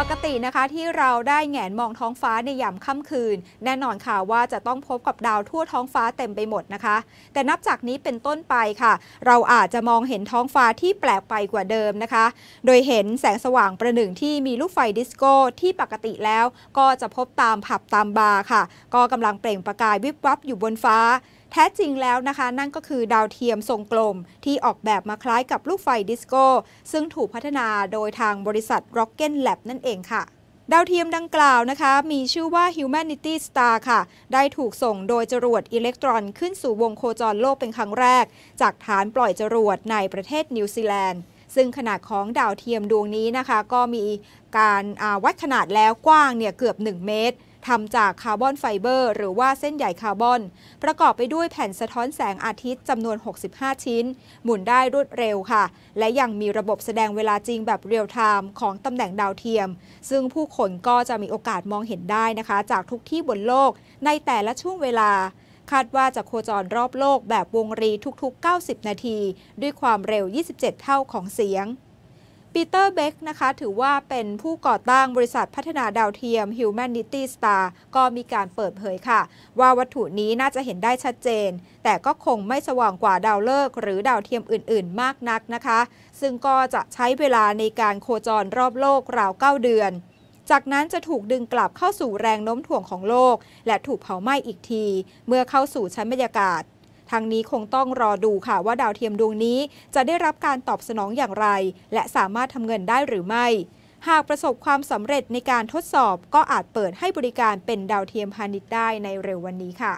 ปกตินะคะที่เราได้แงนมองท้องฟ้าในยามค่ำคืน แน่นอนค่ะว่าจะต้องพบกับดาวทั่วท้องฟ้าเต็มไปหมดนะคะ แต่นับจากนี้เป็นต้นไปค่ะ เราอาจจะมองเห็นท้องฟ้าที่แปลกไปกว่าเดิมนะคะ โดยเห็นแสงสว่างประหนึ่งที่มีลูกไฟดิสโก้ ที่ปกติแล้วก็จะพบตามผับตามบาร์ค่ะ ก็กำลังเปล่งประกายวิบวับอยู่บนฟ้าแท้จริงแล้วนะคะนั่นก็คือดาวเทียมทรงกลมที่ออกแบบมาคล้ายกับลูกไฟดิสโก้ ซึ่งถูกพัฒนาโดยทางบริษัท Rocket Lab นั่นเองค่ะ ดาวเทียมดังกล่าวนะคะมีชื่อว่า Humanity Star ค่ะได้ถูกส่งโดยจรวดอิเล็กตรอนขึ้นสู่วงโคจรโลกเป็นครั้งแรก จากฐานปล่อยจรวดในประเทศนิวซีแลนด์ซึ่งขนาดของดาวเทียมดวงนี้นะคะ ก็มีการาวัดขนาดแล้วกว้างเนี่ยเกือบ 1 เมตรทำจากคาร์บอนไฟเบอร์หรือว่าเส้นใยคาร์บอน ประกอบไปด้วยแผ่นสะท้อนแสงอาทิตย์จำนวน 65 ชิ้น หมุนได้รวดเร็วค่ะ และยังมีระบบแสดงเวลาจริงแบบเรียลไทม์ของตำแหน่งดาวเทียม ซึ่งผู้คนก็จะมีโอกาสมองเห็นได้นะคะ จากทุกที่บนโลกในแต่ละช่วงเวลา คาดว่าจะโคจรรอบโลกแบบวงรีทุกๆ 90 นาที ด้วยความเร็ว 27 เท่าของเสียงปีเตอร์เบกนะคะถือว่าเป็นผู้ก่อตั้งบริษัทพัฒนาดาวเทียม Humanity Star ก็มีการเปิดเผยค่ะ ว่าวัตถุนี้น่าจะเห็นได้ชัดเจน แต่ก็คงไม่สว่างกว่าดาวฤกษ์หรือดาวเทียมอื่นๆ มากนักนะคะ ซึ่งก็จะใช้เวลาในการโคจรรอบโลกราว9เดือน จากนั้นจะถูกดึงกลับเข้าสู่แรงโน้มถ่วงของโลก และถูกเผาไหม้อีกที เมื่อเข้าสู่ชั้นบรรยากาศทางนี้คงต้องรอดูค่ะว่าดาวเทียมดวงนี้ จะได้รับการตอบสนองอย่างไร และสามารถทำเงินได้หรือไม่ หากประสบความสำเร็จในการทดสอบก็อาจเปิดให้บริการเป็นดาวเทียมพาณิชย์ได้ในเร็ววันนี้ค่ะ